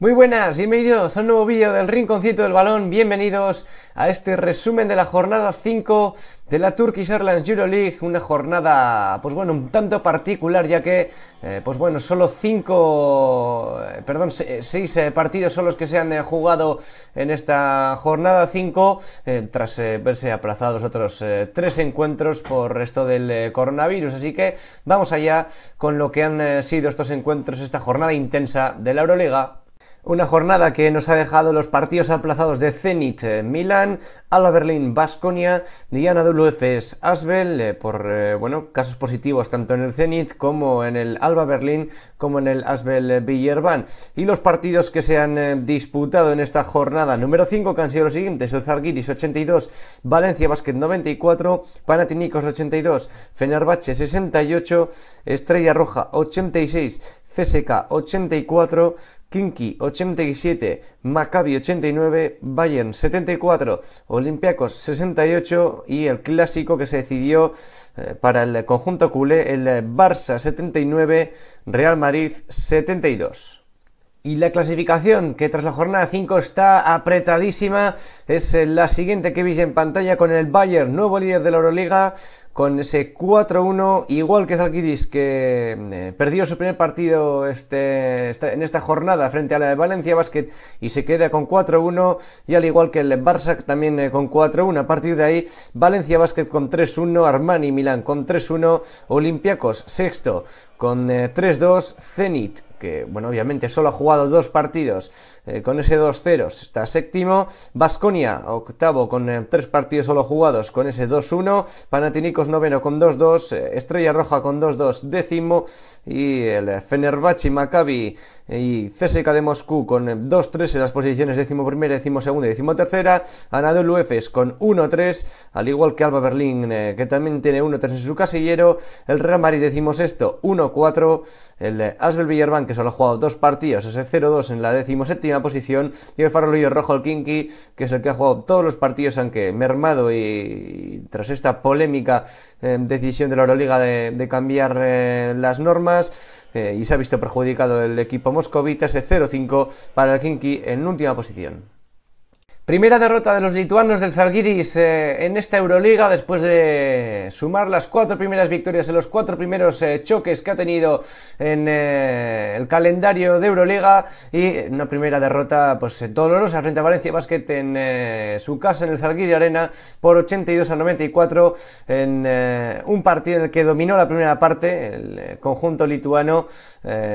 Muy buenas, bienvenidos a un nuevo vídeo del Rinconcito del Balón, bienvenidos a este resumen de la jornada 5 de la Turkish Airlines Euroleague, una jornada, pues bueno, un tanto particular ya que, eh, pues bueno, solo 5, eh, perdón, 6 eh, partidos son los que se han jugado en esta jornada 5, tras verse aplazados otros 3 encuentros por resto del coronavirus, así que vamos allá con lo que han sido estos encuentros, esta jornada intensa de la Euroliga una jornada que nos ha dejado los partidos aplazados de Zenit, eh, milán Alba Berlín, Basconia, Diana WFS, Asbel, eh, por eh, bueno, casos positivos tanto en el Zenit como en el Alba Berlín, como en el Asbel Villerban. Y los partidos que se han disputado en esta jornada número 5 que han sido los siguientes: el Zarguiris 82, Valencia Basket 94, Panathinaikos 82, Fenerbahce 68, Estrella Roja 86, CSK 84, Kinky 87, Maccabi 89, Bayern 74, Olympiacos 68 y el clásico que se decidió eh, para el conjunto culé, el Barça 79, Real Madrid 72. Y la clasificación, que tras la jornada 5 está apretadísima, es eh, la siguiente que veis en pantalla con el Bayern, nuevo líder de la Euroliga, con ese 4-1, igual que Zalgiris, que mm, eh, perdió su primer partido este, en esta jornada frente a la de Valencia Basket y se queda con 4-1, y al igual que el Barça también eh, con 4-1. A partir de ahí, Valencia Basket con 3-1, Armani Milán con 3-1, Olympiacos sexto con 3-2, eh, Zenit que bueno, obviamente solo ha jugado dos partidos con ese 2-0, está séptimo, Vasconia octavo con tres partidos solo jugados con ese 2-1, Panathinaikos noveno con 2-2, eh, Estrella Roja con 2-2 décimo y el Fenerbahce Maccabi y CSKA de Moscú con 2-3 en las posiciones décimo primera, décimo segunda y décimo tercera, Anadolu Efes con 1-3, al igual que Alba Berlín eh, que también tiene 1-3 en su casillero, el Real Madrid décimo sexto 1-4, el eh, Asbel Villarban que solo ha jugado dos partidos, es el 0-2 en la décimo séptima posición y el Farolillo Rojo el Kinky que es el que ha jugado todos los partidos aunque mermado y tras esta polémica eh, decisión de la Euroliga de, cambiar eh, las normas eh, y se ha visto perjudicado el equipo moscovita, ese 0-5 para el Kinky en última posición. Primera derrota de los lituanos del Zalgiris eh, en esta Euroliga después de sumar las cuatro primeras victorias en los cuatro primeros eh, choques que ha tenido en eh, el calendario de Euroliga y una primera derrota pues dolorosa frente a Valencia Basket en su casa en el Zalgiris Arena por 82 a 94 en un partido en el que dominó la primera parte el conjunto lituano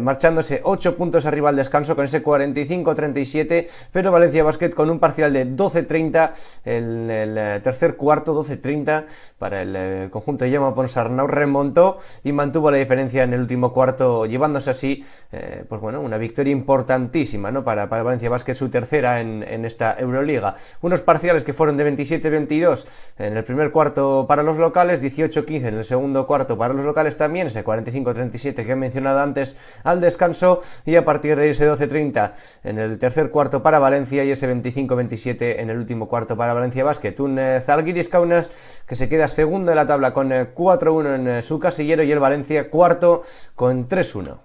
marchándose 8 puntos arriba al descanso con ese 45-37 pero Valencia Basket con un parcial de 12.30, en el eh, tercer cuarto, 12.30 para el eh, conjunto de Yama Ponsarnau, remontó y mantuvo la diferencia en el último cuarto, llevándose así, eh, pues bueno, una victoria importantísima, ¿no? Para, Valencia Vázquez, su tercera en, en esta Euroliga. Unos parciales que fueron de 27-22 en el primer cuarto para los locales, 18-15 en el segundo cuarto para los locales también, ese 45-37 que he mencionado antes al descanso, y a partir de ese 12:30 en el tercer cuarto para Valencia y ese 25-27 en el último cuarto para Valencia Basket. Un eh, Kaunas que se queda segundo en la tabla con 4-1 eh, en eh, su casillero y el Valencia cuarto con 3-1.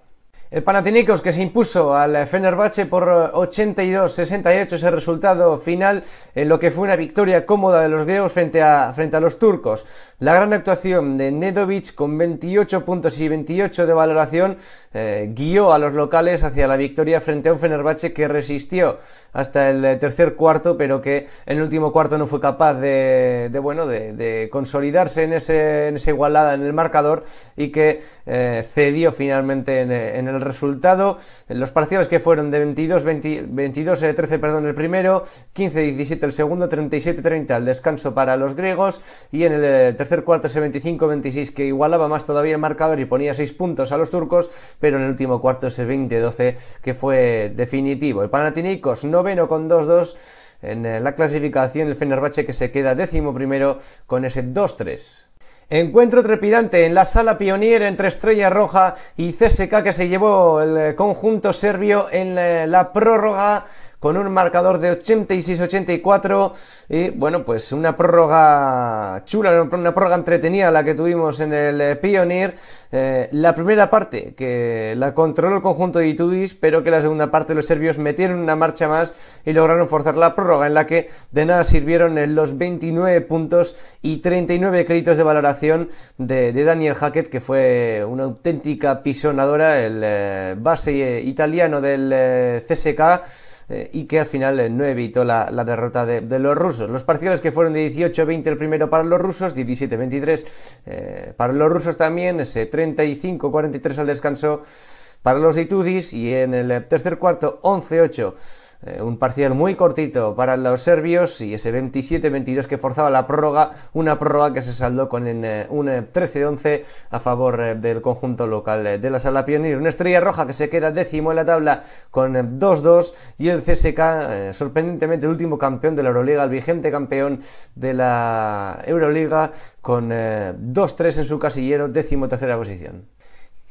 El Panathinaikos que se impuso al Fenerbahce por 82-68 es el resultado final en lo que fue una victoria cómoda de los griegos frente a, frente a los turcos. La gran actuación de Nedovic con 28 puntos y 28 de valoración eh, guió a los locales hacia la victoria frente a un Fenerbahce que resistió hasta el eh, tercer cuarto pero que en el último cuarto no fue capaz de, bueno, de, consolidarse en, ese, esa igualada en el marcador y que eh, cedió finalmente en, en el resultado, los parciales que fueron de 22, 22 13, perdón, el primero, 15, 17 el segundo, 37, 30 el descanso para los griegos y en el eh, tercer cuarto ese 25, 26 que igualaba más todavía el marcador y ponía 6 puntos a los turcos, pero en el último cuarto ese 20, 12 que fue definitivo. El Panathinaikos noveno con 2-2 en eh, la clasificación, el Fenerbahce que se queda décimo primero con ese 2-3. Encuentro trepidante en la sala Pionier entre Estrella Roja y CSK que se llevó el eh, conjunto serbio en eh, la prórroga con un marcador de 86-84 y bueno, pues una prórroga chula, una prórroga entretenida la que tuvimos en el eh, Pioneer. Eh, la primera parte que la controló el conjunto de Itudis, pero que la segunda parte los serbios metieron una marcha más y lograron forzar la prórroga en la que de nada sirvieron eh, los 29 puntos y 39 créditos de valoración de, Daniel Hackett, que fue una auténtica pisonadora, el base italiano del CSK eh, y que al final eh, no evitó la, derrota de, los rusos. Los parciales que fueron de 18-20 el primero para los rusos, 17-23 eh, para los rusos también, ese 35-43 al descanso para los Itudis y en el tercer cuarto 11-8 eh, un parcial muy cortito para los serbios y ese 27-22 que forzaba la prórroga, una prórroga que se saldó con eh, un 13-11 eh, a favor del conjunto local de la Sala Pionir. Una estrella roja que se queda décimo en la tabla con 2-2 y el CSK, sorprendentemente el último campeón de la Euroliga, el vigente campeón de la Euroliga, con 2-3 en su casillero, décimo tercera posición.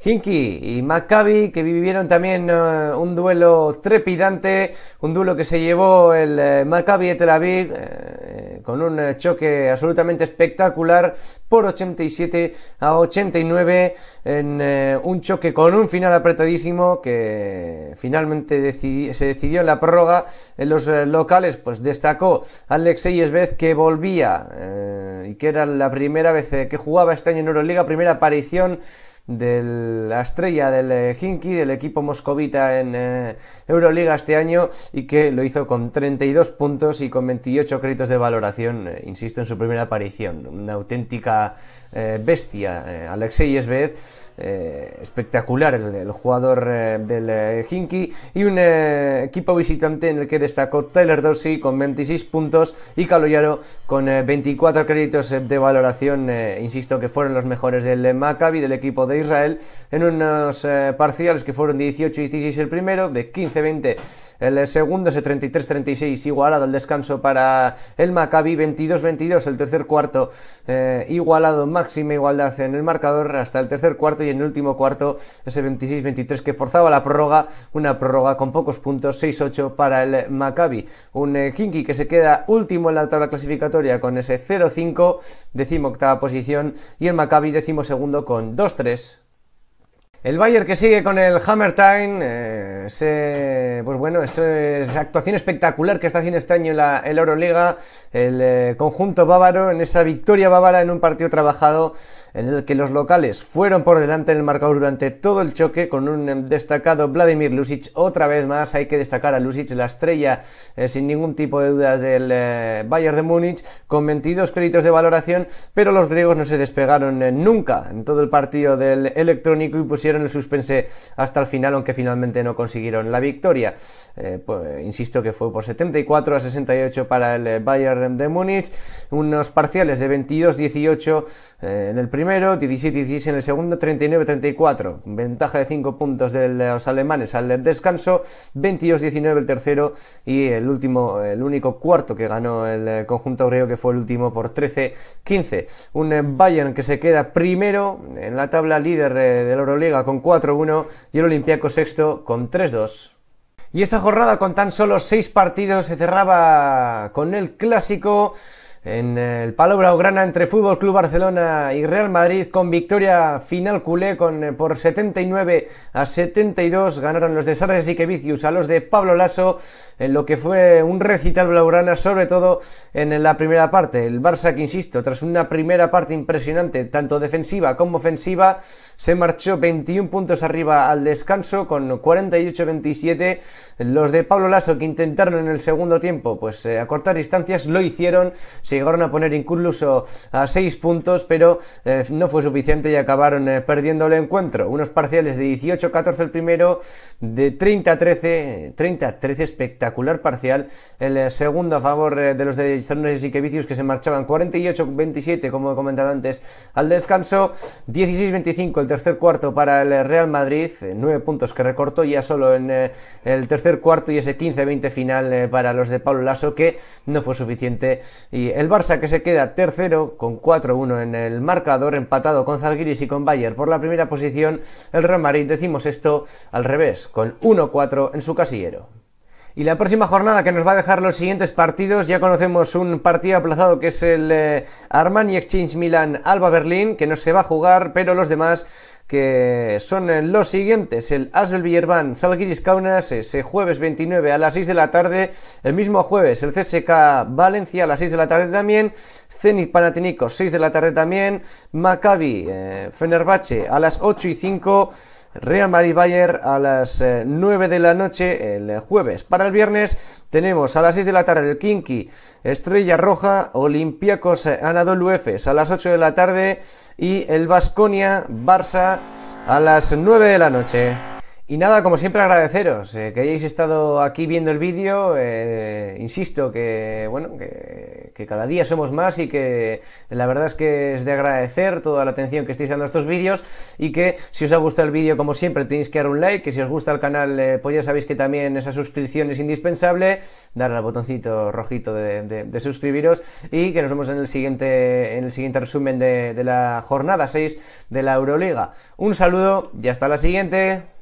Hinky y Maccabi que vivieron también eh, un duelo trepidante, un duelo que se llevó el eh, Maccabi de Tel Aviv eh, con un choque absolutamente espectacular por 87 a 89 en un choque con un final apretadísimo que finalmente se decidió en la prórroga en los locales pues destacó Alexei Esbez que volvía y que era la primera vez que jugaba este año en Euroliga, primera aparición de la estrella del eh, Hinky, del equipo moscovita en eh, Euroliga este año y que lo hizo con 32 puntos y con 28 créditos de valoración, eh, insisto, en su primera aparición. Una auténtica bestia. Alexei Esbed, espectacular el, jugador del Hinky y un equipo visitante en el que destacó Tyler Dorsey con 26 puntos y Caloyaro con 24 créditos de valoración, insisto, que fueron los mejores del Maccabi, del equipo de Israel en unos eh, parciales que fueron 18-16 el primero, de 15-20 el segundo, ese 33-36 igualado al descanso para el Maccabi, 22-22 el tercer cuarto eh, igualado, máxima igualdad en el marcador hasta el tercer cuarto y en el último cuarto ese 26-23 que forzaba la prórroga, una prórroga con pocos puntos, 6-8 para el Maccabi. Un eh, Kinky que se queda último en la tabla clasificatoria con ese 0-5, octava posición y el Maccabi segundo con 2-3 el Bayern que sigue con el Hammer Time, eh, pues bueno, esa actuación espectacular que está haciendo este año en la Euroliga, el eh, conjunto bávaro en esa victoria bávara en un partido trabajado en el que los locales fueron por delante en el marcador durante todo el choque con un destacado Vladimir Lusic, otra vez más hay que destacar a Lusic, la estrella eh, sin ningún tipo de dudas del Bayern de Múnich, con 22 créditos de valoración, pero los griegos no se despegaron nunca en todo el partido del electrónico y pusieron en el suspense hasta el final, aunque finalmente no consiguieron la victoria. Eh, pues, insisto que fue por 74 a 68 para el eh, Bayern de Múnich, unos parciales de 22-18 eh, en el primero, 17-16 en el segundo, 39-34, ventaja de 5 puntos de los alemanes al descanso, 22-19 el tercero y el último, el único cuarto que ganó el conjunto griego que fue el último por 13-15. Un Bayern que se queda primero en la tabla líder de la Euroliga con 4-1 y el olimpiaco sexto con 3-2. Y esta jornada con tan solo 6 partidos se cerraba con el clásico en el Palo Blaugrana entre Fútbol Club Barcelona y Real Madrid con victoria final culé con eh, por 79 a 72 ganaron los de Sarres y Kevicius a los de Pablo Lasso en lo que fue un recital blaugrana sobre todo en la primera parte el Barça que insisto tras una primera parte impresionante tanto defensiva como ofensiva se marchó 21 puntos arriba al descanso con 48-27 los de Pablo Lasso que intentaron en el segundo tiempo pues eh, acortar distancias lo hicieron llegaron a poner incluso a 6 puntos, pero eh, no fue suficiente y acabaron eh, perdiendo el encuentro. Unos parciales de 18-14 el primero, de 30-13, 30-13 espectacular parcial, el eh, segundo a favor de los de Zornos y Quevicius que se marchaban 48-27, como he comentado antes, al descanso, 16-25 el tercer cuarto para el Real Madrid, 9 puntos que recortó ya solo en el tercer cuarto y ese 15-20 final para los de Pablo Lasso que no fue suficiente y el Barça que se queda tercero con 4-1 en el marcador, empatado con Zalgiris y con Bayer por la primera posición. El Real Madrid decimos esto al revés, con 1-4 en su casillero. Y la próxima jornada que nos va a dejar los siguientes partidos, ya conocemos un partido aplazado que es el eh, Armani Exchange Milan Alba Berlín, que no se va a jugar, pero los demás que son eh, los siguientes, el Asbel Villerban Zalgiris Kaunas ese jueves 29 a las 6 de la tarde, el mismo jueves el CSK Valencia a las 6 de la tarde también, Zenit Panathinaikos, 6 de la tarde también. Maccabi, eh, Fenerbahce a las 8 y 5. Real Madrid Bayer a las 9 eh, de la noche el jueves. Para el viernes tenemos a las 6 de la tarde el Kinky, Estrella Roja, Olympiacos eh, Anadolu Efes a las 8 de la tarde y el Vasconia Barça a las 9 de la noche. Y nada, como siempre agradeceros eh, que hayáis estado aquí viendo el vídeo. insisto que, bueno, que que cada día somos más y que la verdad es que es de agradecer toda la atención que estáis dando a estos vídeos y que si os ha gustado el vídeo como siempre tenéis que dar un like, que si os gusta el canal eh, pues ya sabéis que también esa suscripción es indispensable, darle al botoncito rojito de, suscribiros y que nos vemos en el siguiente, en el siguiente resumen de, de la jornada 6 de la Euroliga. Un saludo y hasta la siguiente.